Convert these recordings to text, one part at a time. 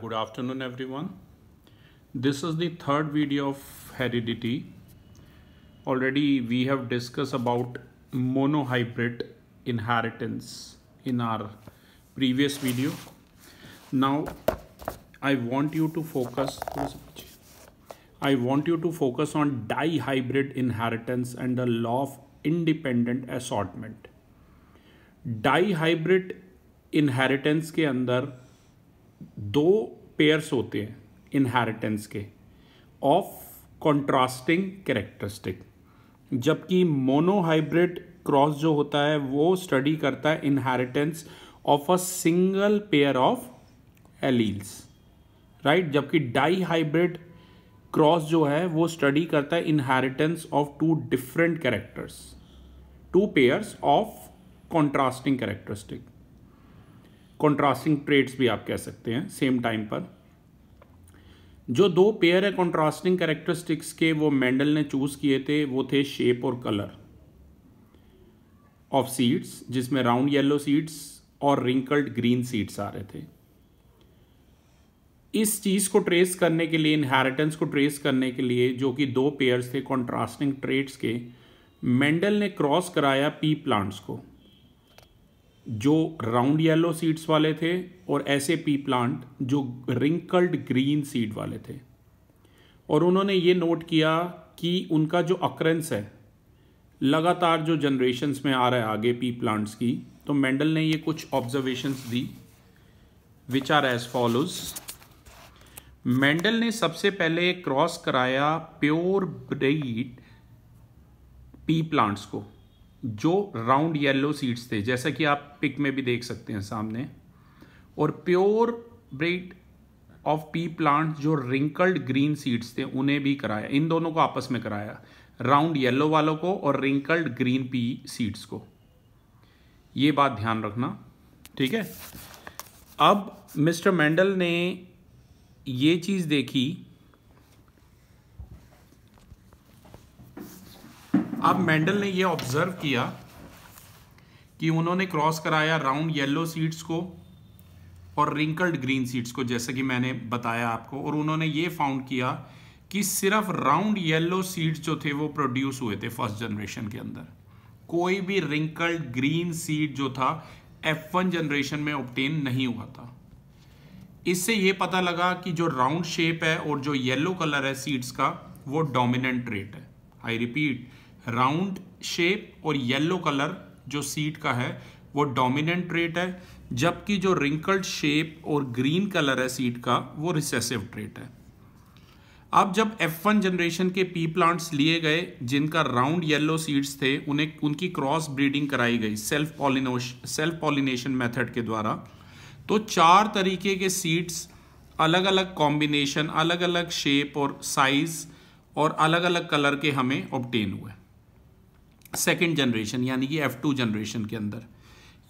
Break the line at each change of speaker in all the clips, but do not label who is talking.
Good afternoon everyone. This is the third video of heredity. Already we have discussed about monohybrid inheritance in our previous video. Now I want you to focus I want you to focus on dihybrid inheritance and the law of independent assortment. Dihybrid inheritance inheritance के अंदर दो pairs होते हैं inheritance के of contrasting characteristic जबकि monohybrid cross जो होता है वो स्टडी करता है inheritance of a single pair of alleles right जबकि डाई हाइब्रिड क्रॉस जो है वो स्टडी करता है inheritance of two different characters two pairs of contrasting characteristic contrasting traits भी आप कह सकते हैं सेम टाइम पर जो दो पेयर है कॉन्ट्रास्टिंग करेक्टरिस्टिक्स के वो मेंडल ने चूज़ किए थे वो थे शेप और कलर ऑफ सीड्स जिसमें राउंड येलो सीड्स और रिंकल्ड ग्रीन सीड्स आ रहे थे इस चीज़ को ट्रेस करने के लिए इनहेरिटेंस को ट्रेस करने के लिए जो कि दो पेयर्स थे कॉन्ट्रास्टिंग ट्रेड्स के मेंडल ने क्रॉस कराया पी प्लांट्स को जो राउंड येलो सीड्स वाले थे और ऐसे पी प्लांट जो रिंकल्ड ग्रीन सीड वाले थे और उन्होंने ये नोट किया कि उनका जो अक्रेंस है लगातार जो जनरेशन्स में आ रहा है आगे पी प्लांट्स की तो मेंडल ने ये कुछ ऑब्जर्वेशंस दी which are as follows Mendel ने सबसे पहले क्रॉस कराया प्योर ब्रेड पी प्लांट्स को जो राउंड येलो सीड्स थे जैसा कि आप पिक में भी देख सकते हैं सामने और pure bred of pea plant जो रिंकल्ड ग्रीन सीड्स थे उन्हें भी कराया इन दोनों को आपस में कराया राउंड येलो वालों को और रिंकल्ड ग्रीन पी सीड्स को ये बात ध्यान रखना ठीक है अब मिस्टर मेंडल ने ये चीज़ देखी अब मेंडल ने ये ऑब्जर्व किया कि उन्होंने क्रॉस कराया राउंड येलो सीड्स को और रिंकल्ड ग्रीन सीड्स को जैसे कि मैंने बताया आपको और उन्होंने ये फाउंड किया कि सिर्फ राउंड येलो सीड्स जो थे वो प्रोड्यूस हुए थे फर्स्ट जनरेशन के अंदर कोई भी रिंकल्ड ग्रीन सीड जो था एफ वन जनरेशन में ऑप्टेन नहीं हुआ था इससे ये पता लगा कि जो राउंड शेप है और जो येलो कलर है सीड्स का वो डोमिनेंट रेट है आई रिपीट राउंड शेप और येलो कलर जो सीट का है वो डोमिनेंट ट्रेट है जबकि जो रिंकल्ड शेप और ग्रीन कलर है सीट का वो रिसेसिव ट्रेट है अब जब F1 जनरेशन के पी प्लांट्स लिए गए जिनका राउंड येलो सीड्स थे उन्हें उनकी क्रॉस ब्रीडिंग कराई गई self pollination self pollination method के द्वारा तो चार तरीके के सीड्स अलग अलग कॉम्बिनेशन अलग अलग शेप और साइज़ और अलग अलग कलर के हमें ऑप्टेन हुए सेकेंड जनरेशन यानी कि एफ टू जनरेशन के अंदर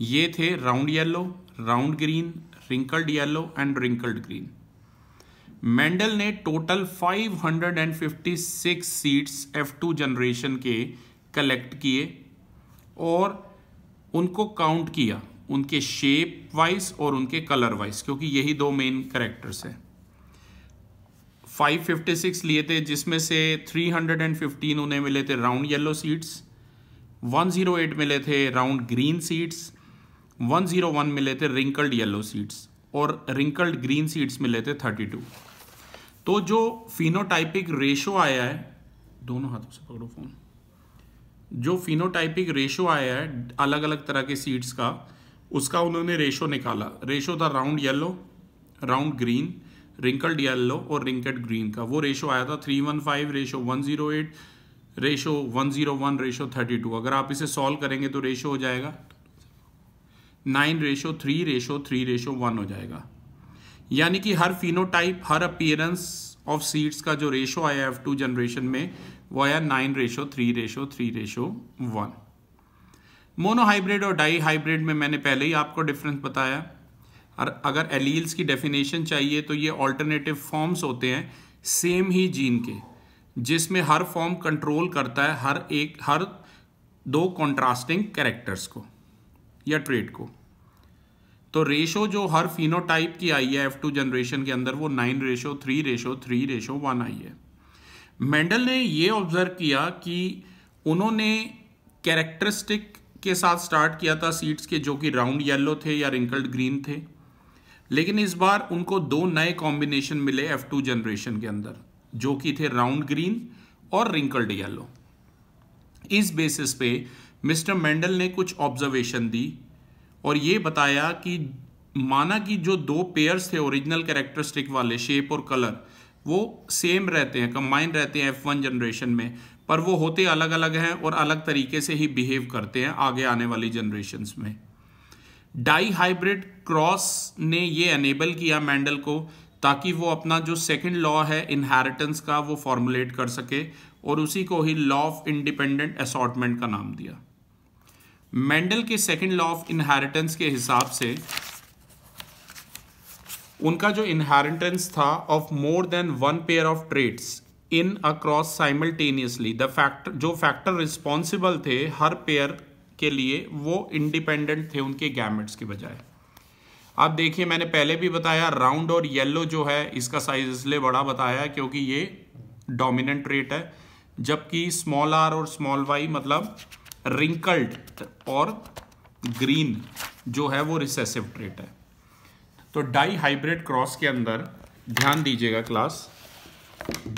ये थे round yellow round green wrinkled yellow and wrinkled green Mendel ने टोटल 556 सीट्स F2 जनरेशन के कलेक्ट किए और उनको काउंट किया उनके शेप वाइज और उनके कलर वाइज क्योंकि यही दो मेन करेक्टर्स हैं 556 लिए थे जिसमें से 315 उन्हें मिले थे राउंड येलो सीड्स 108 मिले थे राउंड ग्रीन सीड्स 101 मिले थे रिंकल्ड येलो सीड्स और रिंकल्ड ग्रीन सीड्स मिले थे 32 तो जो फिनोटाइपिक रेशो आया है दोनों हाथों से पकड़ो फोन जो फिनोटाइपिक रेशो आया है अलग अलग तरह के सीड्स का उसका उन्होंने रेशो निकाला रेशो था round yellow round green wrinkled yellow और रिंकल्ड ग्रीन का वो रेशो आया था three one five ratio one zero eight ratio one zero one ratio thirty two अगर आप इसे सॉल्व करेंगे तो रेशो हो जाएगा nine ratio three ratio three ratio one हो जाएगा यानी कि हर फिनोटाइप हर अपियरेंस ऑफ सीड्स का जो रेशो आया एफ टू जनरेशन में वो आया nine ratio three ratio three ratio one monohybrid और डाई हाइब्रिड में मैंने पहले ही आपको डिफरेंस बताया और अगर एलील्स की डेफिनेशन चाहिए तो ये ऑल्टरनेटिव फॉर्म्स होते हैं सेम ही जीन के जिसमें हर फॉर्म कंट्रोल करता है हर एक हर दो कॉन्ट्रास्टिंग कैरेक्टर्स को या ट्रेड को तो रेशो जो हर फिनोटाइप की आई है एफ टू जनरेशन के अंदर वो nine ratio three ratio three ratio one आई है मेंडल ने ये ऑब्जर्व किया कि उन्होंने कैरेक्टरिस्टिक के साथ स्टार्ट किया था सीड्स के जो कि राउंड येलो थे या रिंकल्ड ग्रीन थे लेकिन इस बार उनको दो नए कॉम्बिनेशन मिले एफ टू जनरेशन के अंदर जो कि थे राउंड ग्रीन और रिंकल्ड येलो इस बेसिस पे मिस्टर मेंडल ने कुछ ऑब्जर्वेशन दी और ये बताया कि माना कि जो दो पेयर्स थे ओरिजिनल कैरेक्टरिस्टिक वाले शेप और कलर वो सेम रहते हैं कंबाइन रहते हैं एफ वन जनरेशन में पर वो होते अलग अलग हैं और अलग तरीके से ही बिहेव करते हैं आगे आने वाली जनरेशन में डाई हाइब्रिड क्रॉस ने ये एनेबल किया मैंडल को ताकि वो अपना जो सेकंड लॉ है इनहेरिटेंस का वो फॉर्मुलेट कर सके और उसी को ही लॉ ऑफ इंडिपेंडेंट असॉटमेंट का नाम दिया मेंडल के सेकंड लॉ ऑफ इनहेरिटेंस के हिसाब से उनका जो इनहेरिटेंस था of more than one pair of traits in across simultaneously the factor जो फैक्टर रिस्पॉन्सिबल थे हर पेयर के लिए वो इंडिपेंडेंट थे उनके गैमेट्स के बजाय अब देखिए मैंने पहले भी बताया राउंड और येलो जो है इसका साइज इसलिए बड़ा बताया क्योंकि ये डोमिनेंट रेट है जबकि स्मॉल आर और स्मॉल वाई मतलब रिंकल्ड और ग्रीन जो है वो रिसेसिव ट्रेट है तो डाई हाइब्रिड क्रॉस के अंदर ध्यान दीजिएगा क्लास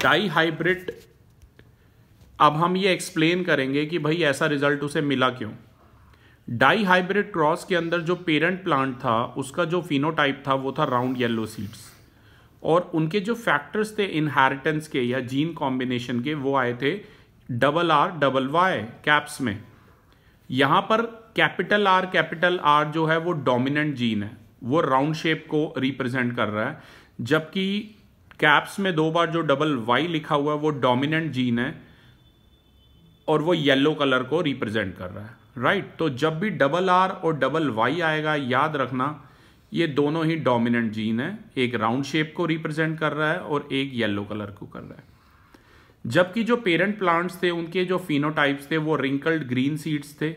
डाई हाइब्रिड अब हम ये एक्सप्लेन करेंगे कि भाई ऐसा रिजल्ट उसे मिला क्यों डाई हाइब्रिड क्रॉस के अंदर जो पेरेंट प्लांट था उसका जो फिनोटाइप था वो था राउंड येलो सीड्स और उनके जो फैक्टर्स थे इनहेरिटेंस के या जीन कॉम्बिनेशन के वो आए थे double R double Y caps में यहाँ पर कैपिटल आर कैपिटल आर जो है वो डोमिनेंट जीन है वो राउंड शेप को रिप्रेजेंट कर रहा है जबकि कैप्स में दो बार जो डबल वाई लिखा हुआ है वो डोमिनेंट जीन है और वो येलो कलर को रिप्रेजेंट कर रहा है राइट right? तो जब भी डबल आर और डबल वाई आएगा याद रखना ये दोनों ही डोमिनेंट जीन है एक राउंड शेप को रिप्रेजेंट कर रहा है और एक येलो कलर को कर रहा है जबकि जो पेरेंट प्लांट्स थे उनके जो फिनोटाइप्स थे वो रिंकल्ड ग्रीन सीड्स थे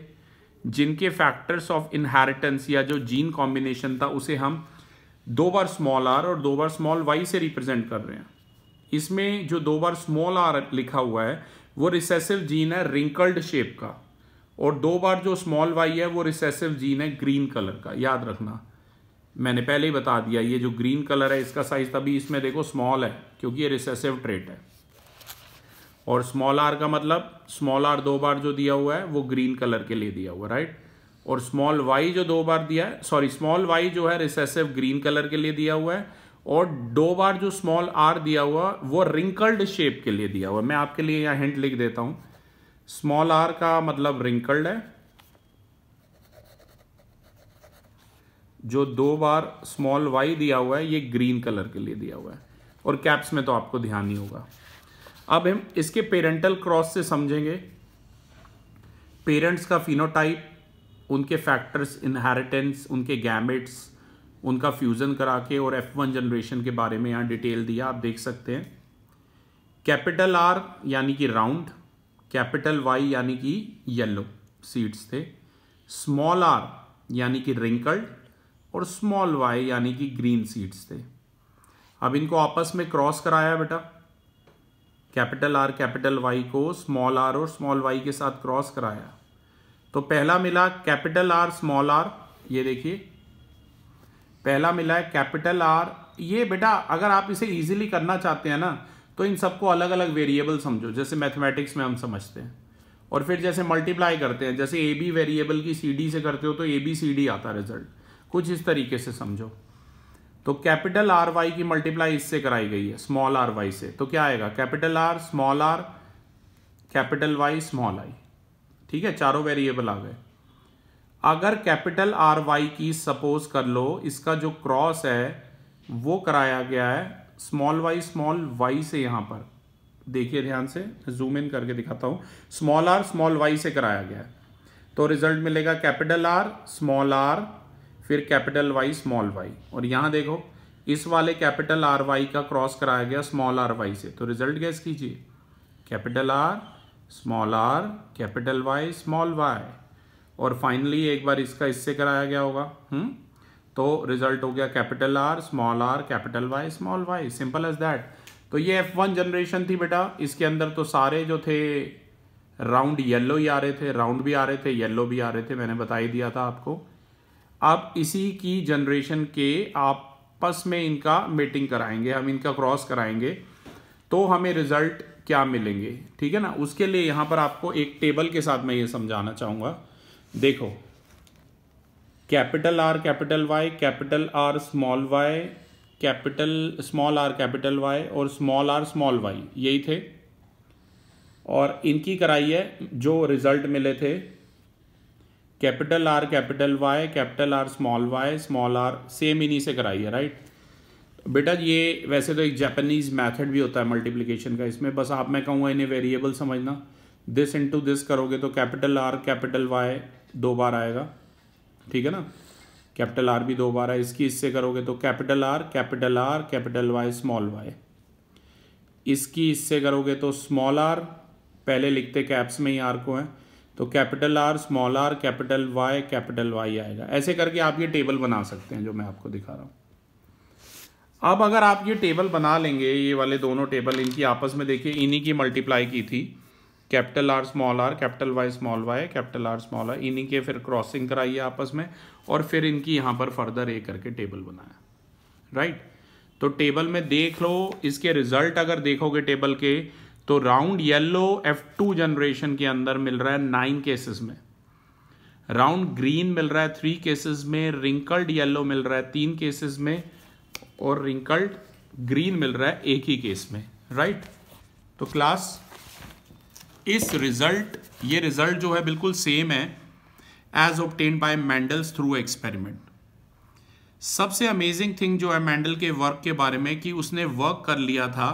जिनके फैक्टर्स ऑफ इनहेरिटेंस या जो जीन कॉम्बिनेशन था उसे हम दो बार स्मॉल आर और दो बार स्मॉल वाई से रिप्रेजेंट कर रहे हैं इसमें जो दो बार स्मॉल आर लिखा हुआ है वो रिसेसिव जीन है रिंकल्ड शेप का और दो बार जो स्मॉल वाई है वो रिसेसिव जीन है ग्रीन कलर का याद रखना मैंने पहले ही बता दिया ये जो ग्रीन कलर है इसका साइज तभी इसमें देखो स्मॉल है क्योंकि ये रिसेसिव ट्रेट है और स्मॉल आर का मतलब स्मॉल आर दो बार जो दिया हुआ है वो ग्रीन कलर के लिए दिया हुआ राइट और स्मॉल वाई जो दो बार दिया है सॉरी स्मॉल वाई जो है रिसेसिव ग्रीन कलर के लिए दिया हुआ है और दो बार जो स्मॉल आर दिया हुआ वो रिंकल्ड शेप के लिए दिया हुआ है मैं आपके लिए यहाँ हिंट लिख देता हूँ स्मॉल आर का मतलब रिंकल्ड है जो दो बार स्मॉल वाई दिया हुआ है ये ग्रीन कलर के लिए दिया हुआ है और कैप्स में तो आपको ध्यान ही होगा अब हम इसके पेरेंटल क्रॉस से समझेंगे पेरेंट्स का फिनोटाइप उनके फैक्टर्स इनहेरिटेंस उनके गैमेट्स उनका फ्यूज़न करा के और एफ वन जनरेशन के बारे में यहाँ डिटेल दिया आप देख सकते हैं कैपिटल आर यानी कि राउंड कैपिटल वाई यानी कि येलो सीड्स थे स्मॉल आर यानी कि रिंकल्ड और स्मॉल वाई यानी कि ग्रीन सीड्स थे अब इनको आपस में क्रॉस कराया बेटा कैपिटल आर कैपिटल वाई को स्मॉल आर और स्मॉल वाई के साथ क्रॉस कराया तो पहला मिला कैपिटल आर स्मॉल आर ये देखिए पहला मिला है कैपिटल आर ये बेटा अगर आप इसे इजीली करना चाहते हैं ना तो इन सबको अलग अलग वेरिएबल समझो जैसे मैथमेटिक्स में हम समझते हैं और फिर जैसे मल्टीप्लाई करते हैं जैसे ए बी वेरिएबल की सी डी से करते हो तो ए बी सी डी आता रिजल्ट कुछ इस तरीके से समझो तो कैपिटल आर वाई की मल्टीप्लाई इससे कराई गई है स्मॉल आर वाई से तो क्या आएगा capital R small R capital Y small I ठीक है चारों वेरिएबल आ गए अगर कैपिटल आर वाई की सपोज कर लो इसका जो क्रॉस है वो कराया गया है स्मॉल वाई स्मॉल वाई से यहां पर देखिए ध्यान से जूम इन करके दिखाता हूं स्मॉल आर स्मॉल वाई से कराया गया है तो रिजल्ट मिलेगा कैपिटल आर स्मॉल आर फिर कैपिटल वाई स्मॉल वाई और यहां देखो इस वाले कैपिटल आर वाई का क्रॉस कराया गया स्मॉल आर वाई से तो रिजल्ट गैस कीजिए capital R small R capital Y small Y और फाइनली एक बार इसका इससे कराया गया होगा हम्म तो रिजल्ट हो गया capital R small R capital Y small Y simple as that तो ये एफ वन जनरेशन थी बेटा इसके अंदर तो सारे जो थे राउंड येलो ही आ रहे थे राउंड भी आ रहे थे येलो भी आ रहे थे मैंने बता ही दिया था आपको अब इसी की जनरेशन के आपस में इनका मीटिंग कराएंगे हम इनका क्रॉस कराएंगे तो हमें रिजल्ट क्या मिलेंगे ठीक है ना उसके लिए यहाँ पर आपको एक टेबल के साथ मैं ये समझाना चाहूँगा देखो capital R capital Y capital R small Y capital small R capital Y और स्मॉल आर स्मॉल वाई यही थे और इनकी कराई है जो रिजल्ट मिले थे capital R capital Y capital R small Y small R same इन्हीं से कराई है राइट बेटा ये वैसे तो एक जापानीज मेथड भी होता है मल्टीप्लिकेशन का इसमें बस आप मैं कहूँगा इन्हें वेरिएबल समझना दिस इनटू दिस करोगे तो कैपिटल आर कैपिटल वाई दो बार आएगा ठीक है ना कैपिटल आर भी दो बार है इसकी इससे करोगे तो capital R capital R capital Y small Y इसकी इससे करोगे तो स्मॉल आर पहले लिखते कैप्स में ही आर को है तो capital R small R capital Y capital Y आएगा ऐसे करके आप ये टेबल बना सकते हैं जो मैं आपको दिखा रहा हूं अब अगर आप ये टेबल बना लेंगे ये वाले दोनों टेबल इनकी आपस में देखिए इन्हीं की मल्टीप्लाई की थी capital R small R capital Y small Y capital R small R इन्हीं के फिर क्रॉसिंग कराइए आपस में और फिर इनकी यहाँ पर फर्दर ए करके टेबल बनाया राइट right? तो टेबल में देख लो इसके रिजल्ट अगर देखोगे टेबल के तो round yellow F two generation के अंदर मिल रहा है नाइन केसेस में राउंड ग्रीन मिल रहा है थ्री केसेस में रिंकल्ड येलो मिल रहा है तीन केसेस में और रिंकल्ड ग्रीन मिल रहा है एक ही केस में राइट right? तो क्लास इस रिजल्ट ये रिजल्ट जो है बिल्कुल सेम है as obtain by Mendel's through experiment सबसे अमेजिंग थिंग जो है मैंडल के वर्क के बारे में कि उसने वर्क कर लिया था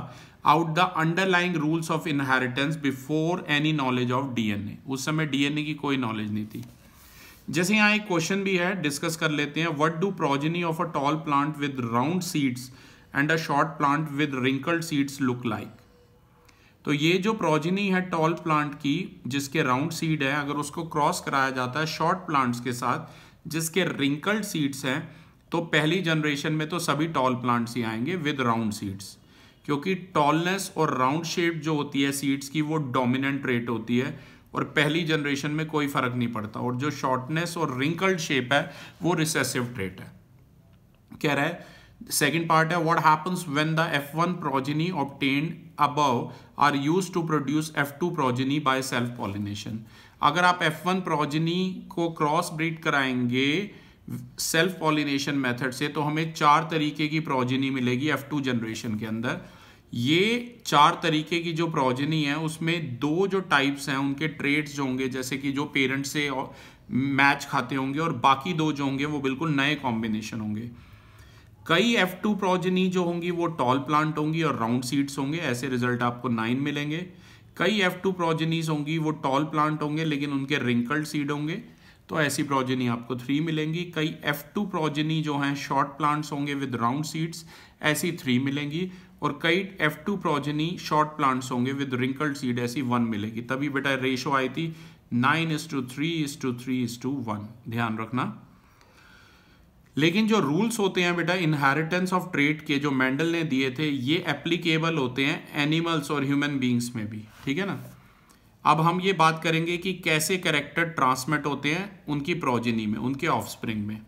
out the underlying rules of inheritance before any knowledge of DNA उस समय डीएनए की कोई नॉलेज नहीं थी जैसे यहाँ एक क्वेश्चन भी है डिस्कस कर लेते हैं what do progeny of a tall plant with round seeds and a short plant with wrinkled seeds look like तो ये जो प्रोजिनी है टॉल प्लांट की जिसके राउंड सीड है अगर उसको क्रॉस कराया जाता है शॉर्ट प्लांट्स के साथ जिसके रिंकल्ड सीड्स हैं तो पहली जनरेशन में तो सभी टॉल प्लांट्स ही आएंगे विद राउंड सीड्स क्योंकि टॉलनेस और राउंड शेप जो होती है सीड्स की वो डोमिनेंट रेट होती है और पहली जनरेशन में कोई फर्क नहीं पड़ता और जो शॉर्टनेस और रिंकल्ड शेप है वो रिसेसिव ट्रेट है कह रहा है सेकेंड पार्ट है what happens when the F one progeny obtained above are used to produce F2 progeny by self pollination. अगर आप F1 progeny को क्रॉस ब्रीड कराएंगे सेल्फ पॉलिनेशन मेथड से तो हमें चार तरीके की प्रोजेनी मिलेगी F2 जनरेशन के अंदर ये चार तरीके की जो प्रोजेनी है उसमें दो जो टाइप्स हैं उनके ट्रेड्स जो होंगे जैसे कि जो पेरेंट्स से मैच खाते होंगे और बाकी दो जो होंगे वो बिल्कुल नए कॉम्बिनेशन होंगे कई एफ टू प्रोजनी जो होंगी वो टॉल प्लांट होंगी और राउंड सीड्स होंगे ऐसे रिजल्ट आपको नाइन मिलेंगे कई एफ टू प्रोजनीज होंगी वो टॉल प्लांट होंगे लेकिन उनके रिंकल्ड सीड होंगे तो ऐसी प्रोजनी आपको थ्री मिलेंगी कई एफ टू प्रोजनी जो हैं शॉर्ट प्लांट्स होंगे विद राउंड सीड्स ऐसी थ्री मिलेंगी और कई F two progeny short plants होंगे विद रिंकल्ड सीड ऐसी वन मिलेगी तभी बेटा रेशो आई थी nine is to three is to three is to one ध्यान रखना लेकिन जो रूल्स होते हैं बेटा इनहेरिटेंस ऑफ ट्रेड के जो मैंडल ने दिए थे ये एप्लीकेबल होते हैं एनिमल्स और ह्यूमन बींग्स में भी ठीक है ना अब हम ये बात करेंगे कि कैसे करेक्टर ट्रांसमिट होते हैं उनकी प्रोजेनी में उनके ऑफस्प्रिंग में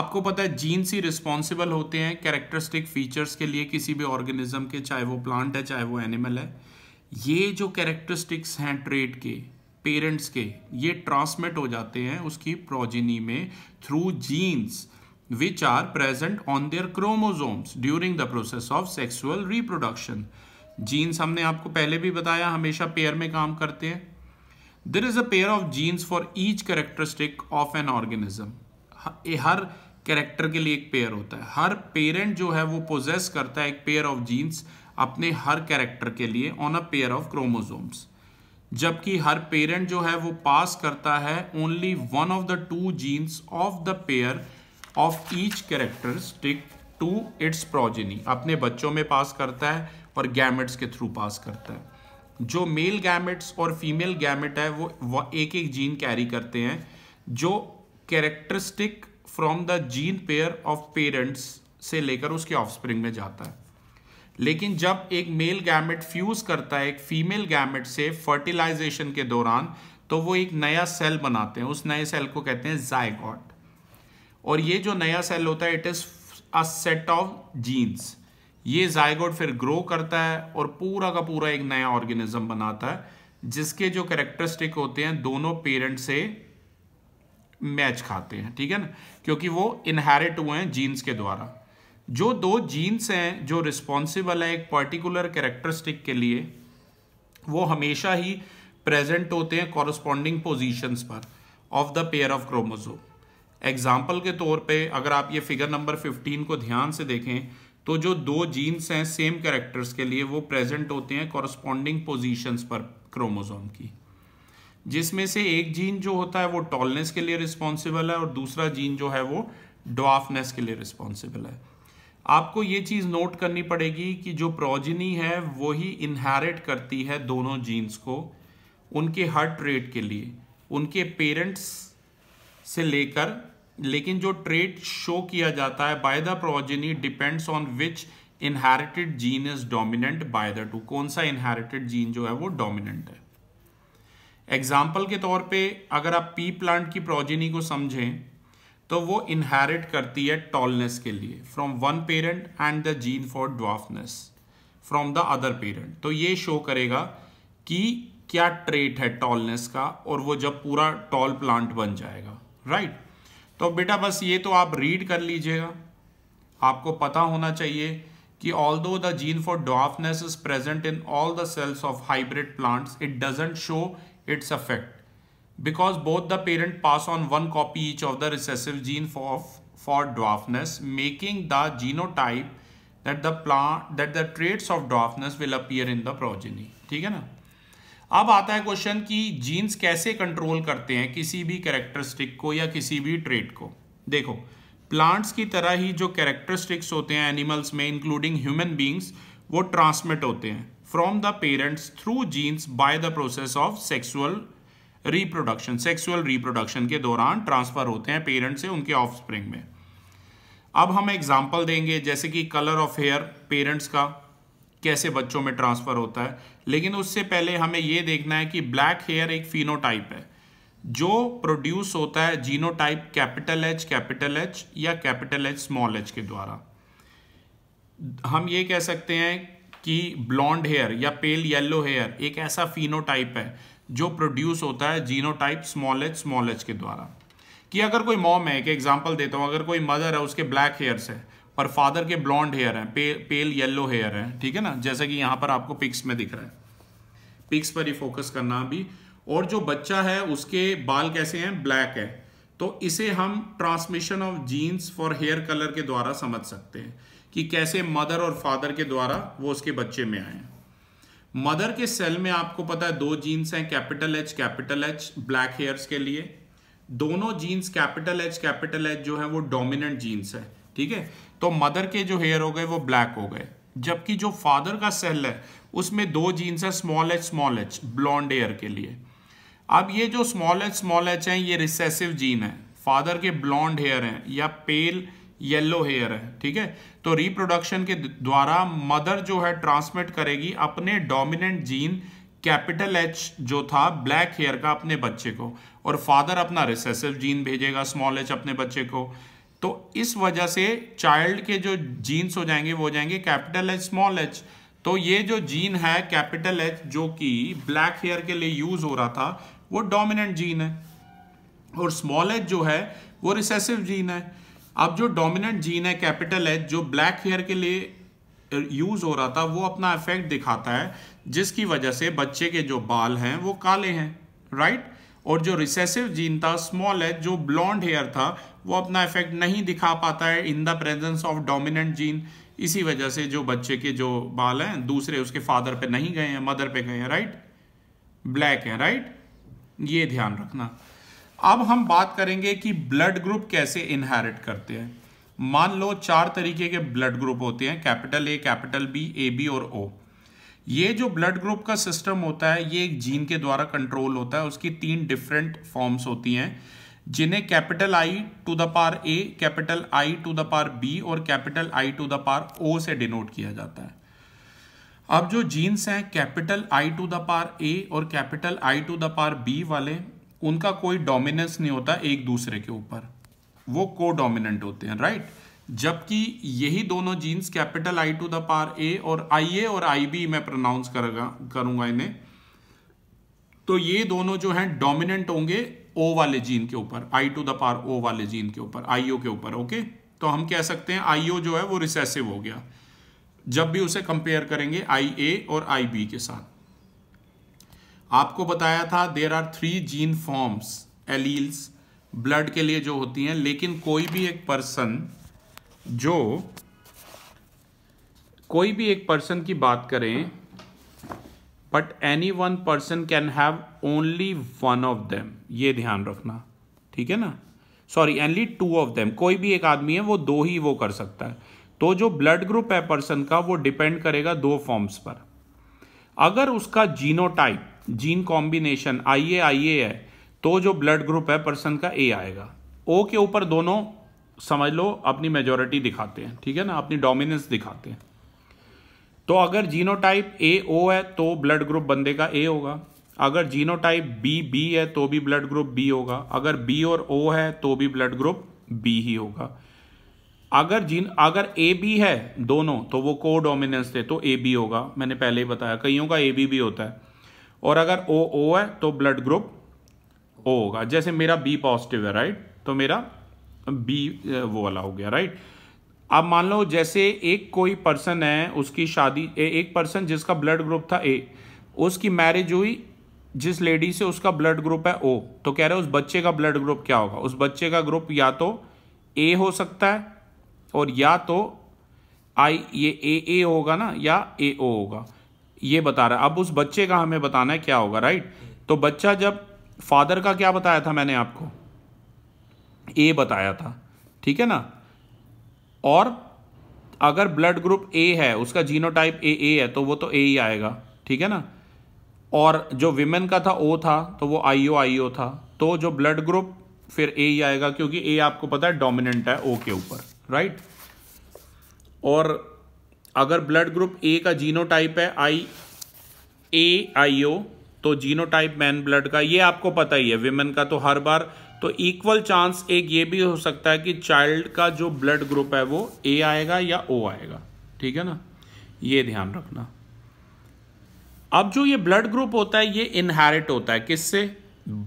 आपको पता है जीन्स ही रिस्पॉन्सिबल होते हैं कैरेक्टरिस्टिक फीचर्स के लिए किसी भी ऑर्गेनिज्म के चाहे वो प्लांट है चाहे वो एनिमल है ये जो कैरेक्टरिस्टिक्स हैं ट्रेड के पेरेंट्स के ये ट्रांसमिट हो जाते हैं उसकी प्रोजिनी में through genes which are present on their chromosomes during the process of sexual reproduction genes हमने आपको पहले भी बताया हमेशा पेयर में काम करते हैं there is a pair of genes for each characteristic of an organism हर कैरेक्टर के लिए एक पेयर होता है हर पेरेंट जो है वो पोजेस करता है एक पेयर ऑफ जीन्स अपने हर कैरेक्टर के लिए on a pair of chromosomes जबकि हर पेरेंट जो है वो पास करता है only one of the two genes of the pair of each characteristic to its progeny अपने बच्चों में पास करता है और गैमेट्स के थ्रू पास करता है जो मेल गैमेट्स और फीमेल गैमेट है वो एक एक जीन कैरी करते हैं जो characteristic from the gene pair of parents से लेकर उसके ऑफस्प्रिंग में जाता है लेकिन जब एक मेल गैमेट फ्यूज करता है एक फीमेल गैमेट से फर्टिलाइजेशन के दौरान तो वो एक नया सेल बनाते हैं उस नए सेल को कहते हैं जायकॉट और ये जो नया सेल होता है it is a set of genes ये जायकॉट फिर ग्रो करता है और पूरा का पूरा एक नया ऑर्गेनिज्म बनाता है जिसके जो कैरेक्टरिस्टिक होते हैं दोनों पेरेंट से मैच खाते हैं ठीक है ना क्योंकि वो इनहेरिट हुए हैं जीन्स के द्वारा जो दो जीन्स हैं जो रिस्पॉन्सिबल हैं एक पर्टिकुलर कैरेक्टरिस्टिक के लिए वो हमेशा ही प्रेजेंट होते हैं कॉरस्पॉन्डिंग पोजिशंस पर of the pair of chromosome example के तौर पे अगर आप ये फिगर नंबर 15 को ध्यान से देखें तो जो दो जीन्स हैं सेम कैरेक्टर्स के लिए वो प्रेजेंट होते हैं कॉरस्पॉन्डिंग पोजिशंस पर क्रोमोजोम की जिसमें से एक जीन जो होता है वो टॉलनेस के लिए रिस्पॉन्सिबल है और दूसरा जीन जो है वो डॉफनेस के लिए रिस्पॉन्सिबल है आपको ये चीज़ नोट करनी पड़ेगी कि जो प्रोजिनी है वो ही इनहेरिट करती है दोनों जीन्स को उनके हर ट्रेड के लिए उनके पेरेंट्स से लेकर लेकिन जो ट्रेड शो किया जाता है by the progeny depends on which inherited gene is dominant by the two कौन सा इनहेरिटेड जीन जो है वो डोमिनेंट है एग्जाम्पल के तौर पे अगर आप पी प्लांट की प्रोजिनी को समझें तो वो इनहेरिट करती है टॉलनेस के लिए from one parent and the gene for dwarfness from the other parent तो ये शो करेगा कि क्या ट्रेट है टॉलनेस का और वो जब पूरा टॉल प्लांट बन जाएगा राइट right? तो बेटा बस ये तो आप रीड कर लीजिएगा आपको पता होना चाहिए कि although the gene for dwarfness is present in all the cells of hybrid plants it doesn't show its effect because both the parent pass on one copy each of the recessive gene for for dwarfness making the genotype that the plant that the traits of dwarfness will appear in the progeny ठीक है ना अब आता है question कि jeans कैसे control करते हैं किसी भी कैरेक्टरिस्टिक को या किसी भी ट्रेट को देखो प्लांट्स की तरह ही जो कैरेक्टरिस्टिक्स होते हैं एनिमल्स में इंक्लूडिंग ह्यूमन बींग्स वो ट्रांसमिट होते हैं from the parents through genes by the process of sexual reproduction sexual reproduction के दौरान ट्रांसफ़र होते हैं पेरेंट से उनके ऑफ में अब हम एग्जाम्पल देंगे जैसे कि कलर ऑफ हेयर पेरेंट्स का कैसे बच्चों में ट्रांसफ़र होता है लेकिन उससे पहले हमें यह देखना है कि ब्लैक हेयर एक फिनोटाइप है जो प्रोड्यूस होता है genotype capital H capital H या कैपिटल एच स्मॉल एच के द्वारा हम ये कह सकते हैं कि ब्लॉन्ड हेयर या पेल येलो हेयर एक ऐसा फिनोटाइप है जो प्रोड्यूस होता है genotype small H small H के द्वारा कि अगर कोई मॉम है एक एग्जाम्पल देता हूँ अगर कोई मदर है उसके ब्लैक हेयर्स है पर फादर के ब्लॉन्ड हेयर हैं पे, पेल येलो हेयर है ठीक है ना जैसे कि यहाँ पर आपको पिक्स में दिख रहा है पिक्स पर ही फोकस करना अभी और जो बच्चा है उसके बाल कैसे हैं ब्लैक है तो इसे हम transmission of genes for hair colour के द्वारा समझ सकते हैं कि कैसे मदर और फादर के द्वारा वो उसके बच्चे में आए हैं मदर के सेल में आपको पता है दो जीन्स हैं capital H capital H black hairs के लिए दोनों genes capital H capital H जो है वो डोमिनेंट जीन्स है ठीक है तो मदर के जो हेयर हो गए वो ब्लैक हो गए जबकि जो फादर का सेल है उसमें दो जीन्स है small H small H blonde hair के लिए अब ये जो स्मॉल एच स्मॉल एच है ये रिसेसिव जीन है फादर के ब्लॉन्ड हेयर हैं या पेल येलो हेयर है ठीक है तो रिप्रोडक्शन के द्वारा मदर जो है ट्रांसमिट करेगी अपने डोमिनेंट जीन कैपिटल एच जो था ब्लैक हेयर का अपने बच्चे को और फादर अपना रिसेसिव जीन भेजेगा स्मॉल एच अपने बच्चे को तो इस वजह से चाइल्ड के जो जीन्स हो जाएंगे वो हो जाएंगे कैपिटल एच स्मॉल एच तो ये जो जीन है कैपिटल एच जो कि ब्लैक हेयर के लिए यूज हो रहा था वो डोमिनेंट जीन है और स्मॉल एच जो है वो रिसेसिव जीन है अब जो डोमिनेंट जीन है कैपिटल है जो ब्लैक हेयर के लिए यूज uh, हो रहा था वो अपना इफेक्ट दिखाता है जिसकी वजह से बच्चे के जो बाल हैं वो काले हैं राइट और जो रिसेसिव जीन था स्मॉल है जो ब्लॉन्ड हेयर था वो अपना इफेक्ट नहीं दिखा पाता है in the presence of dominant gene इसी वजह से जो बच्चे के जो बाल हैं दूसरे उसके फादर पे नहीं गए हैं मदर पे गए हैं राइट ब्लैक है राइट ये ध्यान रखना अब हम बात करेंगे कि ब्लड ग्रुप कैसे इनहेरिट करते हैं मान लो चार तरीके के ब्लड ग्रुप होते हैं capital A capital B A B और ओ ये जो ब्लड ग्रुप का सिस्टम होता है ये एक जीन के द्वारा कंट्रोल होता है उसकी तीन डिफरेंट फॉर्म्स होती हैं जिन्हें capital I to the power A capital I to the power B और capital I to the power O से डिनोट किया जाता है अब जो जीन्स हैं capital I to the power A और capital I to the power B वाले उनका कोई डोमिनेंस नहीं होता एक दूसरे के ऊपर वो को डोमिनेंट होते हैं राइट जबकि यही दोनों genes capital I to the power A और आई ए और आई बी मैं प्रोनाउंस करूंगा करूंगा इन्हें तो ये दोनों जो हैं डोमिनेंट होंगे ओ वाले जीन के ऊपर आई टू द पार ओ वाले जीन के ऊपर आईओ के ऊपर ओके तो हम कह सकते हैं आईओ जो है वो रिसेसिव हो गया जब भी उसे कंपेयर करेंगे आई ए और आई बी के साथ आपको बताया था there are three gene forms alleles blood के लिए जो होती हैं लेकिन कोई भी एक पर्सन जो कोई भी एक पर्सन की बात करें but any one person can have only one of them ये ध्यान रखना ठीक है ना sorry only two of them कोई भी एक आदमी है वो दो ही वो कर सकता है तो जो ब्लड ग्रुप है पर्सन का वो डिपेंड करेगा दो फॉर्म्स पर अगर उसका genotype gene combination I A I A है तो जो ब्लड ग्रुप है पर्सन का ए आएगा ओ के ऊपर दोनों समझ लो अपनी मेजोरिटी दिखाते हैं ठीक है ना अपनी डोमिनेंस दिखाते हैं तो अगर जीनोटाइप ए ओ है तो ब्लड ग्रुप बंदे का ए होगा अगर जीनोटाइप बी बी है तो भी ब्लड ग्रुप बी होगा अगर बी और ओ है तो भी ब्लड ग्रुप बी ही होगा अगर जीन अगर ए बी है दोनों तो वो को डोमिनेंस थे तो ए बी होगा मैंने पहले ही बताया कईयों का ए बी भी होता है और अगर ओ ओ है तो ब्लड ग्रुप ओ होगा जैसे मेरा बी पॉजिटिव है राइट तो मेरा बी वो वाला हो गया राइट आप मान लो जैसे एक कोई पर्सन है उसकी शादी ए, एक पर्सन जिसका ब्लड ग्रुप था ए उसकी मैरिज हुई जिस लेडी से उसका ब्लड ग्रुप है ओ तो कह रहे उस बच्चे का ब्लड ग्रुप क्या होगा उस बच्चे का ग्रुप या तो ए हो सकता है और या तो आई ये ए ए होगा ना या ए ओ होगा ये बता रहा है अब उस बच्चे का हमें बताना है क्या होगा राइट तो बच्चा जब फादर का क्या बताया था मैंने आपको ए बताया था ठीक है ना और अगर ब्लड ग्रुप ए है उसका जीनोटाइप ए ए है तो वो तो ए ही आएगा ठीक है ना और जो विमेन का था ओ था तो वो आई ओ आई ओ था तो जो ब्लड ग्रुप फिर ए ही आएगा क्योंकि ए आपको पता है डोमिनेंट है ओ के ऊपर राइट और अगर ब्लड ग्रुप ए का जीनोटाइप है आई ए आई ओ तो जीनोटाइप मैन ब्लड का ये आपको पता ही है विमेन का तो हर बार तो इक्वल चांस एक ये भी हो सकता है कि चाइल्ड का जो ब्लड ग्रुप है वो ए आएगा या ओ आएगा ठीक है ना ये ध्यान रखना अब जो ये ब्लड ग्रुप होता है ये इनहेरिट होता है किससे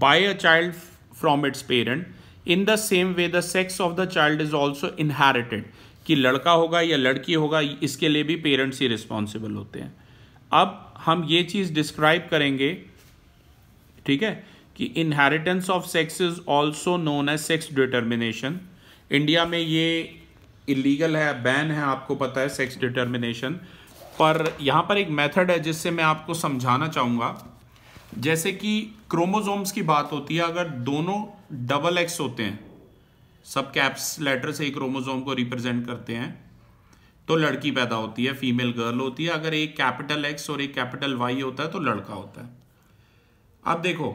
by a child from its parent in the same way the sex of the child is also inherited कि लड़का होगा या लड़की होगा इसके लिए भी पेरेंट्स ही रिस्पॉन्सिबल होते हैं अब हम ये चीज़ डिस्क्राइब करेंगे ठीक है कि inheritance of sex is also known as sex determination India में ये इलीगल है बैन है आपको पता है सेक्स डिटर्मिनेशन पर यहाँ पर एक मेथड है जिससे मैं आपको समझाना चाहूँगा जैसे कि क्रोमोजोम्स की बात होती है अगर दोनों डबल एक्स होते हैं सब कैप्स लेटर से एक क्रोमोजोम को रिप्रेजेंट करते हैं तो लड़की पैदा होती है फीमेल गर्ल होती है अगर एक कैपिटल एक्स और एक कैपिटल वाई होता है तो लड़का होता है अब देखो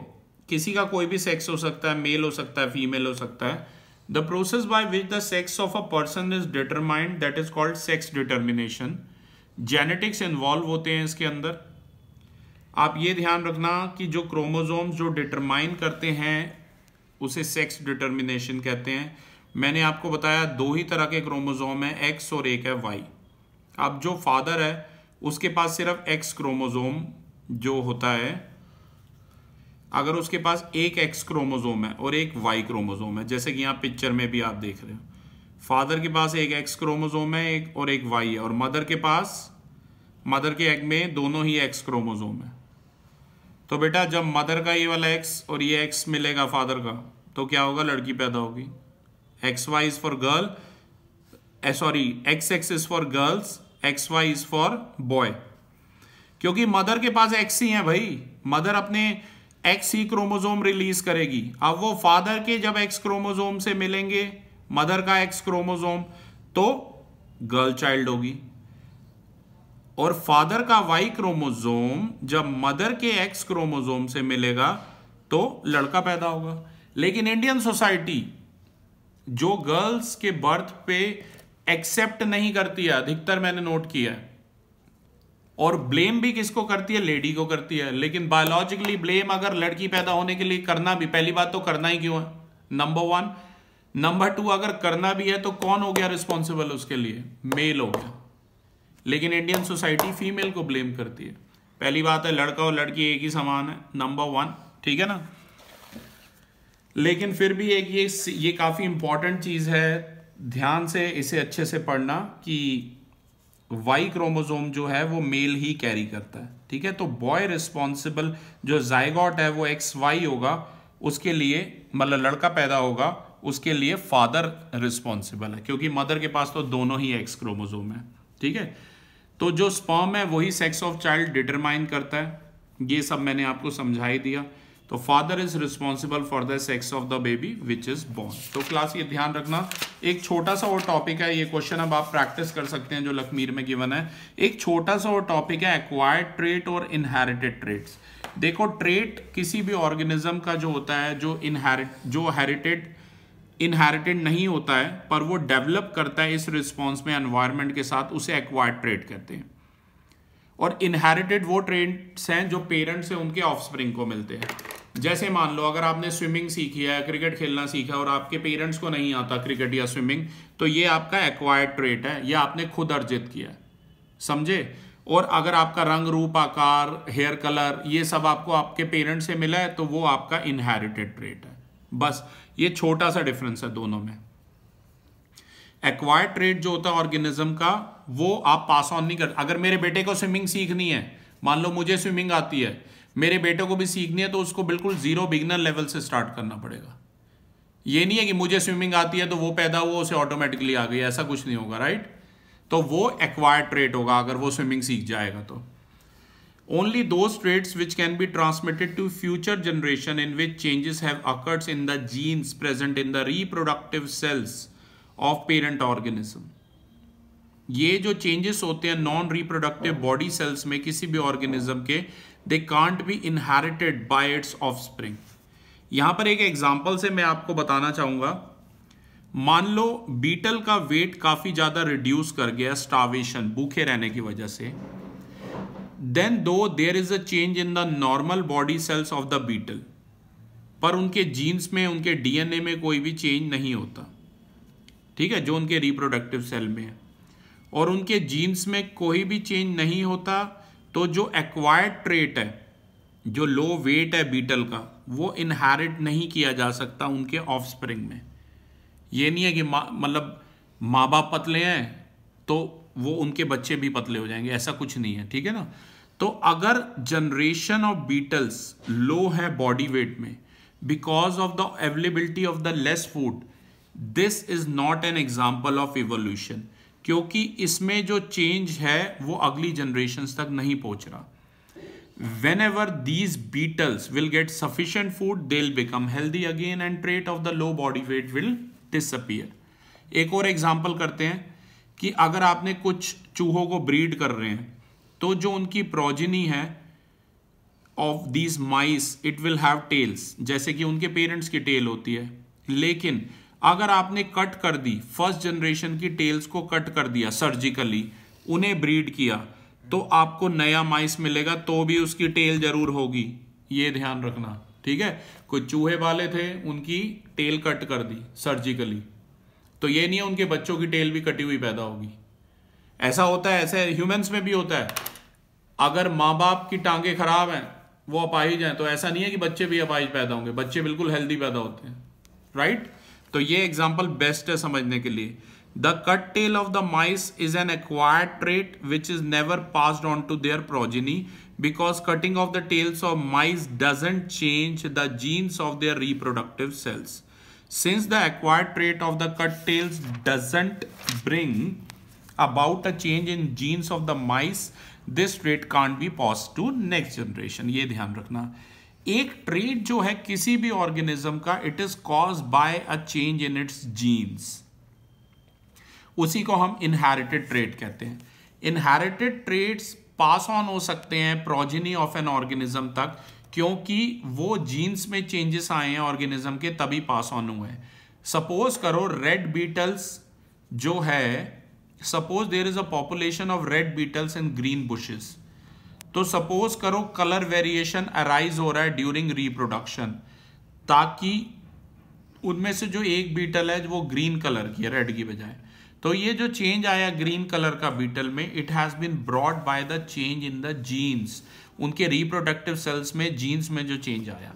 किसी का कोई भी सेक्स हो सकता है मेल हो सकता है फीमेल हो सकता है the process by which the sex of a person is determined that is called sex determination genetics involve होते हैं इसके अंदर आप ये ध्यान रखना कि जो क्रोमोजोम्स जो डिटरमाइन करते हैं उसे सेक्स डिटर्मिनेशन कहते हैं मैंने आपको बताया दो ही तरह के क्रोमोजोम है एक्स और एक है वाई अब जो फादर है उसके पास सिर्फ एक्स क्रोमोजोम जो होता है अगर उसके पास एक एक्स क्रोमोजोम है और एक वाई क्रोमोजोम है जैसे कि यहाँ पिक्चर में भी आप देख रहे हो फादर के पास एक एक्स क्रोमोजोम है एक और एक वाई है और मदर के पास मदर के एग में दोनों ही एक्स क्रोमोजोम है तो बेटा जब मदर का ये वाला एक्स और ये एक्स मिलेगा फादर का तो क्या होगा लड़की पैदा होगी X Y is for girl sorry X X is for girls X Y is for boy क्योंकि मदर के पास एक्स ही है भाई मदर अपने एक्स ही क्रोमोजोम रिलीज करेगी अब वो फादर के जब एक्स क्रोमोजोम से मिलेंगे मदर का एक्स क्रोमोजोम तो गर्ल चाइल्ड होगी और फादर का वाई क्रोमोजोम जब मदर के एक्स क्रोमोजोम से मिलेगा तो लड़का पैदा होगा लेकिन इंडियन सोसाइटी जो गर्ल्स के बर्थ पे एक्सेप्ट नहीं करती है अधिकतर मैंने नोट किया है और ब्लेम भी किसको करती है लेडी को करती है लेकिन बायोलॉजिकली ब्लेम अगर लड़की पैदा होने के लिए करना भी पहली बात तो करना ही क्यों है नंबर वन नंबर टू अगर करना भी है तो कौन हो गया रिस्पॉन्सिबल उसके लिए मेल हो गया लेकिन इंडियन सोसाइटी फीमेल को ब्लेम करती है पहली बात है लड़का और लड़की एक ही समान है नंबर वन ठीक है ना लेकिन फिर भी एक ये ये काफ़ी इंपॉर्टेंट चीज़ है ध्यान से इसे अच्छे से पढ़ना कि वाई क्रोमोजोम जो है वो मेल ही कैरी करता है ठीक है तो बॉय रिस्पॉन्सिबल जो जायगॉट है वो एक्स वाई होगा उसके लिए मतलब लड़का पैदा होगा उसके लिए फादर रिस्पॉन्सिबल है क्योंकि मदर के पास तो दोनों ही एक्स क्रोमोजोम है ठीक है तो जो स्पर्म है वही सेक्स ऑफ चाइल्ड डिटरमाइन करता है ये सब मैंने आपको समझा ही दिया तो father is responsible for the sex of the baby which is born तो क्लास ये ध्यान रखना एक छोटा सा और टॉपिक है ये क्वेश्चन अब आप प्रैक्टिस कर सकते हैं जो लखमीर में गिवन है एक छोटा सा और टॉपिक है एक्वायर्ड ट्रेट और इनहेरिटेड ट्रेट्स देखो ट्रेट किसी भी ऑर्गेनिज्म का जो होता है जो इनहेरिट जो हेरिटेड इनहेरिटेड नहीं होता है पर वो डेवलप करता है इस रिस्पॉन्स में एनवायरनमेंट के साथ उसे एक्वायर्ड ट्रेड कहते हैं और इनहेरिटेड वो ट्रेड्स हैं जो पेरेंट्स से उनके ऑफस्प्रिंग को मिलते हैं जैसे मान लो अगर आपने स्विमिंग सीखी है क्रिकेट खेलना सीखा और आपके पेरेंट्स को नहीं आता क्रिकेट या स्विमिंग तो ये आपका एक्वायर्ड ट्रेड है ये आपने खुद अर्जित किया समझे और अगर आपका रंग रूप आकार हेयर कलर ये सब आपको आपके पेरेंट्स से मिला है तो वो आपका इनहेरिटेड ट्रेड है बस ये छोटा सा डिफरेंस है दोनों में एक्वायर ट्रेड जो होता है ऑर्गेनिज्म का वो आप पास ऑन नहीं कर अगर मेरे बेटे को स्विमिंग सीखनी है मान लो मुझे स्विमिंग आती है मेरे बेटे को भी सीखनी है तो उसको बिल्कुल जीरो बिगनर लेवल से स्टार्ट करना पड़ेगा ये नहीं है कि मुझे स्विमिंग आती है तो वो पैदा हुआ उसे ऑटोमेटिकली आ गई ऐसा कुछ नहीं होगा राइट तो वो एक्वायर ट्रेट होगा अगर वो स्विमिंग सीख जाएगा तो only those traits which can be transmitted to future generation in which changes have occurred in the genes present in the reproductive cells of parent organism ye jo changes hote hain non reproductive body cells mein kisi bhi organism ke they can't be inherited by its offspring yahan par ek example se main aapko batana chahunga मान लो beetle का wait काफी ज्यादा reduce कर गया starvation भूखे रहने की वजह से then though there is a change in the normal body cells of the beetle पर उनके जीन्स में उनके डीएनए में कोई भी चेंज नहीं होता ठीक है जो उनके रिप्रोडक्टिव सेल में है और उनके जीन्स में कोई भी चेंज नहीं होता तो जो एक्वायर्ड ट्रेट है जो लो वेट है बीटल का वो इनहेरिट नहीं किया जा सकता उनके ऑफस्प्रिंग में ये नहीं है कि मतलब माँ बाप पतले हैं तो वो उनके बच्चे भी पतले हो जाएंगे ऐसा कुछ नहीं है ठीक है ना तो अगर जनरेशन ऑफ बीटल्स लो है बॉडी वेट में because of the availability of the less food this is not an example of evolution क्योंकि इसमें जो चेंज है वो अगली जनरेशन तक नहीं पहुंच रहा whenever these beetles will get sufficient food they will become healthy again and trait of the low body weight will disappear एक और एग्जाम्पल करते हैं कि अगर आपने कुछ चूहों को ब्रीड कर रहे हैं तो जो उनकी प्रोजिनी है of these mice it will have tails जैसे कि उनके पेरेंट्स की टेल होती है लेकिन अगर आपने कट कर दी फर्स्ट जनरेशन की टेल्स को कट कर दिया सर्जिकली उन्हें ब्रीड किया तो आपको नया माइस मिलेगा तो भी उसकी टेल जरूर होगी ये ध्यान रखना ठीक है कोई चूहे वाले थे उनकी टेल कट कर दी सर्जिकली तो ये नहीं है उनके बच्चों की टेल भी कटी हुई पैदा होगी ऐसा होता है ऐसे ह्यूमंस में भी होता है अगर माँ बाप की टांगे खराब हैं वो अपाहिज हैं तो ऐसा नहीं है कि बच्चे भी अपाहिज पैदा होंगे बच्चे बिल्कुल हेल्दी पैदा होते हैं राइट तो ये एग्जाम्पल बेस्ट है समझने के लिए the cut tail of the mice is an acquired trait which is never passed on to their progeny because cutting of the tails of mice doesn't change the genes of their reproductive cells since the acquired trait of the cut tails doesn't bring about a change in genes of the mice this trait can't be pass to next generation ये ध्यान रखना एक trade जो है किसी भी organism का it is cause by a change in its genes उसी को हम इनहेरिटेड ट्रेड कहते हैं इनहेरिटेड ट्रेड्स पास ऑन हो सकते हैं प्रोजिनी ऑफ एन ऑर्गेनिज्म तक क्योंकि वो जीन्स में चेंजेस आए हैं ऑर्गेनिज्म के तभी पास ऑन हुए हैं सपोज करो रेड बीटल्स जो है suppose there is a population of red beetles in green bushes तो सपोज करो कलर वेरिएशन अराइज हो रहा है ड्यूरिंग रिप्रोडक्शन ताकि उनमें से जो एक बीटल है वो ग्रीन कलर की है रेड की बजाय तो ये जो चेंज आया ग्रीन कलर का बीटल में it has been brought by the change in the genes उनके रिप्रोडक्टिव सेल्स में जीन्स में जो चेंज आया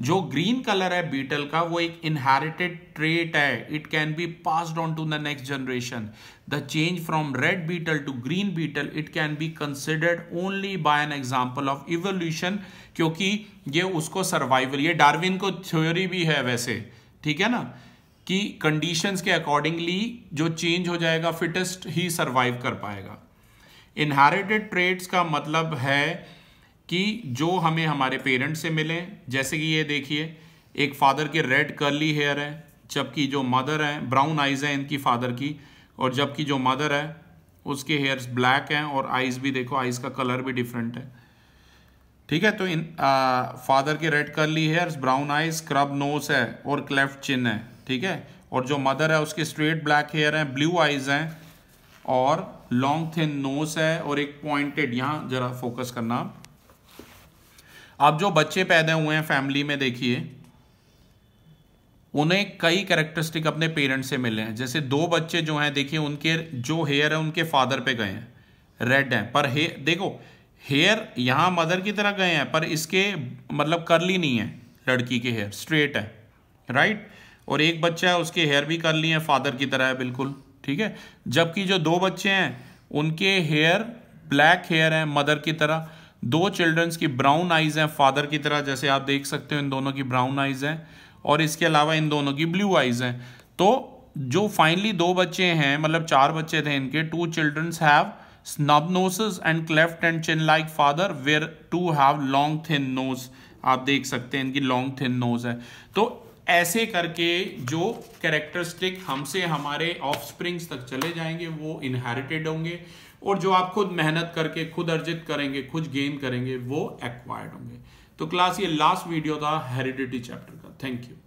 जो ग्रीन कलर है बीटल का वो एक इनहेरिटेड ट्रेट है it can be passed on to the next generation the change from red beetle to green beetle it can be considered only by an example of evolution क्योंकि ये उसको survival ये Darwin को theory भी है वैसे ठीक है ना कि कंडीशंस के अकॉर्डिंगली जो चेंज हो जाएगा फिटेस्ट ही सर्वाइव कर पाएगा इनहेरिटेड ट्रेड्स का मतलब है कि जो हमें हमारे पेरेंट्स से मिले जैसे कि ये देखिए एक फादर के रेड कर्ली हेयर है जबकि जो मदर हैं ब्राउन आइज़ हैं इनकी फादर की और जबकि जो मदर है उसके हेयर्स ब्लैक हैं और आइज़ भी देखो आइज़ का कलर भी डिफरेंट है ठीक है तो इन आ, फादर के red curly hairs brown eyes crab nose है और क्लेफ्ट चिन है ठीक है और जो मदर है उसके स्ट्रेट ब्लैक हेयर हैं ब्लू आइज हैं और लॉन्ग थिन नोस है और एक पॉइंटेड यहाँ जरा फोकस करना अब जो बच्चे पैदा हुए हैं फैमिली में देखिए उन्हें कई कैरेक्टरिस्टिक अपने पेरेंट्स से मिले हैं जैसे दो बच्चे जो हैं देखिए उनके जो हेयर है उनके फादर पे गए हैं रेड हैं पर हे देखो हेयर यहाँ मदर की तरह गए हैं पर इसके मतलब करली नहीं है लड़की के हेयर स्ट्रेट है राइट और एक बच्चा है उसके हेयर भी करली है फादर की तरह है बिल्कुल ठीक है जबकि जो दो बच्चे हैं उनके हेयर ब्लैक हेयर हैं मदर की तरह दो चिल्ड्रंस की ब्राउन आइज हैं फादर की तरह जैसे आप देख सकते हो इन दोनों की ब्राउन आइज हैं और इसके अलावा इन दोनों की ब्लू आइज हैं तो जो फाइनली दो बच्चे हैं मतलब चार बच्चे थे इनके two childrens have snub noses and cleft and chin like father where two have long thin nose आप देख सकते हैं इनकी लॉन्ग थिन नोज है तो ऐसे करके जो कैरेक्टरिस्टिक हमसे हमारे ऑफ तक चले जाएंगे वो इनहेरिटेड होंगे और जो आप खुद मेहनत करके खुद अर्जित करेंगे खुद गेन करेंगे वो एक्वायर्ड होंगे तो क्लास ये लास्ट वीडियो था हेरिडिटी चैप्टर का थैंक यू